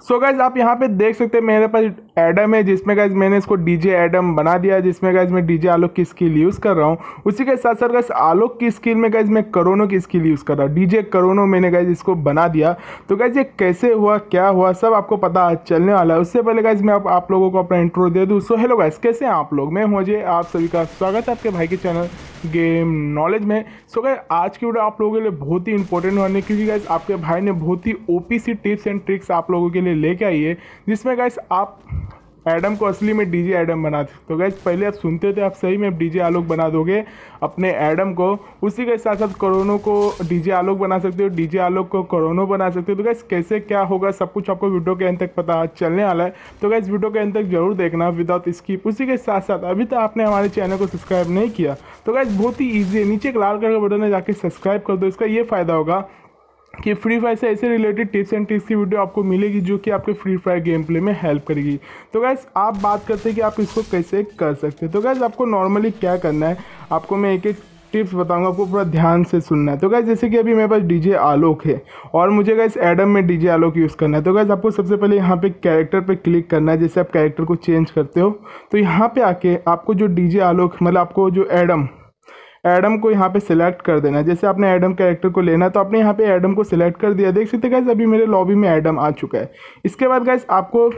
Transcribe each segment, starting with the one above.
सो so guys आप यहाँ पे देख सकते हैं मेरे पास एडम है जिसमें गाइज मैंने इसको डीजे एडम बना दिया जिसमें गाइज मैं डीजे आलोक की स्किल यूज़ कर रहा हूँ उसी के साथ साथ गाइज आलोक की स्किल में गाइज मैं करोनो की स्किल यूज़ कर रहा हूँ डीजे करोनो मैंने गाइज इसको बना दिया तो गाइज ये कैसे हुआ क्या हुआ सब आपको पता चलने वाला है उससे पहले गाइज मैं आप, आप लोगों को अपना इंटरव्यू दे दूँ सो हेलो गाइज कैसे हैं आप लोग मैं जी आप सभी का स्वागत है आपके भाई के चैनल गेम नॉलेज में सो so आज की वीडियो आप लोगों के लिए बहुत ही इंपॉर्टेंट होने क्योंकि गाइज आपके भाई ने बहुत ही ओपीसी सी टिप्स एंड ट्रिक्स आप लोगों के लिए लिए लेके आई है जिसमें गाइस आप एडम को असली में डीजे एडम बना थे तो गैस पहले आप सुनते थे आप सही में डीजे आलोक बना दोगे अपने एडम को उसी के साथ साथ करोनो को डीजे आलोक बना सकते हो डीजे आलोक को करोनो बना सकते हो तो गैस कैसे क्या होगा सब कुछ आपको वीडियो के अंत तक पता चलने वाला है तो गैस वीडियो के अंत तक जरूर देखना विदाउट स्कीप उसी के साथ साथ अभी तक आपने हमारे चैनल को सब्सक्राइब नहीं किया तो गैस बहुत ही ईजी है नीचे एक लाल कलर का बटन है जाके सब्सक्राइब कर दो इसका ये फ़ायदा होगा कि फ्री फायर से ऐसे रिलेटेड टिप्स एंड ट्रिक्स की वीडियो आपको मिलेगी जो कि आपके फ्री फायर गेम प्ले में हेल्प करेगी तो गैस आप बात करते हैं कि आप इसको कैसे कर सकते हैं तो गैस आपको नॉर्मली क्या करना है आपको मैं एक एक टिप्स बताऊंगा आपको पूरा ध्यान से सुनना है तो गैस जैसे कि अभी मेरे पास डीजे आलोक है और मुझे गैस एडम में डीजे आलोक यूज़ करना है तो गैस आपको सबसे पहले यहाँ पे कैरेक्टर पे क्लिक करना है जैसे आप कैरेक्टर को चेंज करते हो तो यहाँ पे आके आपको जो डीजे आलोक मतलब आपको जो एडम एडम को यहाँ पे सिलेक्ट कर देना जैसे आपने एडम कैरेक्टर को लेना तो आपने यहाँ पे एडम को सिलेक्ट कर दिया देख सकते गैस अभी मेरे लॉबी में एडम आ चुका है इसके बाद गैस आपको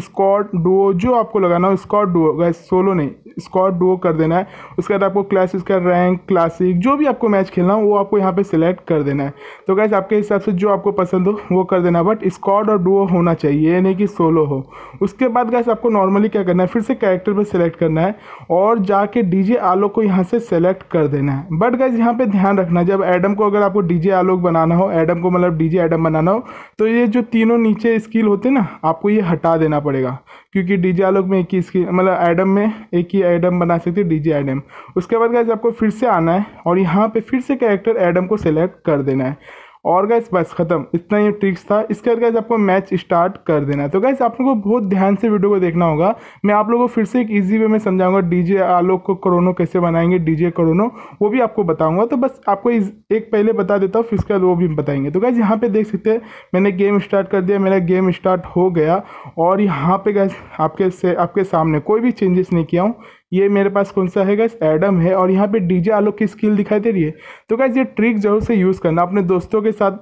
स्कॉट डुओ जो आपको लगाना हो स्कॉट डुओ गैस सोलो नहीं स्कॉट डुओ कर देना है उसके बाद आपको क्लास का रैंक क्लासिक जो भी आपको मैच खेलना हो वो आपको यहाँ पर सिलेक्ट कर देना है तो गैस आपके हिसाब से जो आपको पसंद हो वो कर देना बट स्कॉट और डुओ होना चाहिए यानी कि सोलो हो उसके बाद गैस आपको नॉर्मली क्या करना है फिर से कैरेक्टर पर सिलेक्ट करना है और जाके जे आलो को यहाँ से सेलेक्ट कर कर देना है बट गाइज यहाँ पे ध्यान रखना जब एडम को अगर आपको डीजे आलोक बनाना हो एडम को मतलब डीजे एडम बनाना हो तो ये जो तीनों नीचे स्किल होते हैं ना आपको ये हटा देना पड़ेगा क्योंकि डीजे आलोक में एक ही स्किल मतलब एडम में एक ही एडम बना सकते हैं डीजे एडम उसके बाद गाइज आपको फिर से आना है और यहाँ पर फिर से कैरेक्टर एडम को सिलेक्ट कर देना है और गैस बस खत्म इतना ही ट्रिक्स था इसके बाद गैस आपको मैच स्टार्ट कर देना है तो गैस आप लोगों को बहुत ध्यान से वीडियो को देखना होगा मैं आप लोगों को फिर से एक ईजी वे में समझाऊंगा डीजे आलोक को करोनो कैसे बनाएंगे डीजे करोनो वो भी आपको बताऊंगा तो बस आपको एक पहले बता देता हूँ फिर उसके बाद वो भी बताएंगे तो गैस यहाँ पर देख सकते हैं मैंने गेम स्टार्ट कर दिया मेरा गेम स्टार्ट हो गया और यहाँ पर गैस आपके से आपके सामने कोई भी चेंजेस नहीं किया हूँ ये मेरे पास कौन सा है गैस एडम है और यहाँ पे डीजे आलोक की स्किल दिखाई दे रही है तो गैस ये ट्रिक जरूर से यूज़ करना अपने दोस्तों के साथ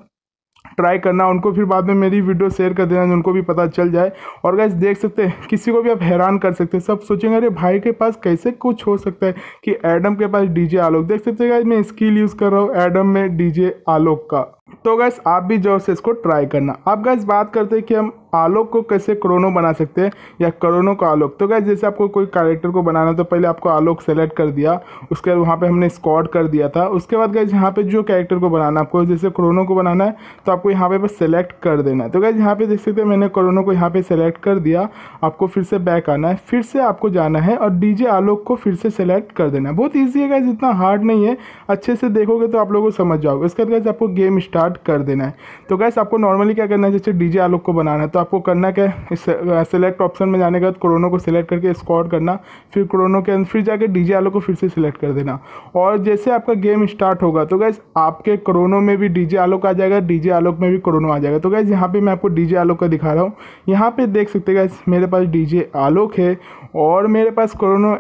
ट्राई करना उनको फिर बाद में मेरी वीडियो शेयर कर देना उनको भी पता चल जाए और गैस देख सकते हैं किसी को भी आप हैरान कर सकते हैं सब सोचेंगे अरे भाई के पास कैसे कुछ हो सकता है कि एडम के पास डीजे आलोक देख सकते हैं गैस मैं स्किल यूज़ कर रहा हूँ एडम में डीजे आलोक का तो गैस आप भी जो से इसको ट्राई करना अब गैस बात करते हैं कि हम आलोक को कैसे करोनो बना सकते हैं या करोनो का आलोक तो गैस जैसे आपको कोई कैरेक्टर को बनाना तो पहले आपको आलोक सेलेक्ट कर दिया उसके बाद वहाँ पे हमने स्कॉड कर दिया था उसके बाद गैस यहाँ पे जो कैरेक्टर को बनाना आपको जैसे करोनो को बनाना है तो आपको यहाँ पे बस सेलेक्ट कर देना है तो गैस यहाँ पे देख सकते हैं मैंने करोनो को यहाँ पर सेलेक्ट कर दिया आपको फिर से बैक आना है फिर से आपको जाना है और डी आलोक को फिर से सेलेक्ट कर देना है बहुत ईजी है गैस इतना हार्ड नहीं है अच्छे से देखोगे तो आप लोग को समझ जाओगे उसके बाद गैस आपको गेम स्टार्ट स्टार्ट कर देना है तो गैस आपको नॉर्मली क्या करना है जैसे डीजे आलोक को बनाना है तो आपको करना क्या है सिलेक्ट ऑप्शन में जाने के बाद क्रोनो को सिलेक्ट करके स्कॉर्ड करना फिर क्रोनो के अंदर फिर जाके डीजे आलोक को फिर से सिलेक्ट कर देना और जैसे आपका गेम स्टार्ट होगा तो गैस आपके क्रोनो में भी डीजे आलोक आ जाएगा डीजे आलोक में भी क्रोनो आ जाएगा तो गैस यहाँ पर मैं आपको डीजे आलोक का दिखा रहा हूँ यहाँ पर देख सकते गैस मेरे पास डीजे आलोक है और मेरे पास क्रोनो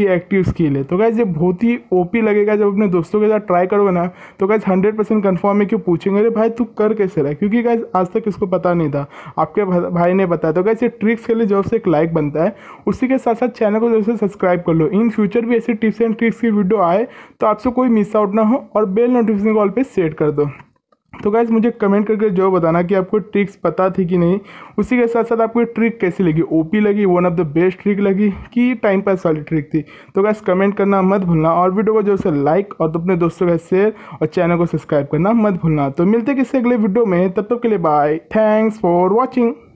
की एक्टिव स्किल है तो गैस ये बहुत ही ओपी लगेगा जब अपने दोस्तों के साथ ट्राई करोगे ना तो गैस हंड्रेड परसेंट कन्फर्म है कि पूछेंगे अरे भाई तू कर कैसे रहा क्योंकि गैस आज तक इसको पता नहीं था आपके भाई ने बताया तो गैस ये ट्रिक्स के लिए जब से एक लाइक बनता है उसी के साथ साथ चैनल को जब से सब्सक्राइब कर लो इन फ्यूचर भी ऐसे टिप्स एंड ट्रिक्स की वीडियो आए तो आपसे कोई मिस आउट ना हो और बेल नोटिफिकेशन कॉल पर सेट कर दो तो गाइज़ मुझे कमेंट करके जो बताना कि आपको ट्रिक्स पता थी कि नहीं उसी के साथ साथ आपको ट्रिक कैसी लगी ओपी लगी one of the best trick लगी कि टाइम पास वाली ट्रिक थी तो गाइज़ कमेंट करना मत भूलना और वीडियो को जरूर से लाइक और अपने दोस्तों का शेयर और चैनल को सब्सक्राइब करना मत भूलना तो मिलते किसी अगले वीडियो में तब तक के लिए बाय थैंक्स फॉर वॉचिंग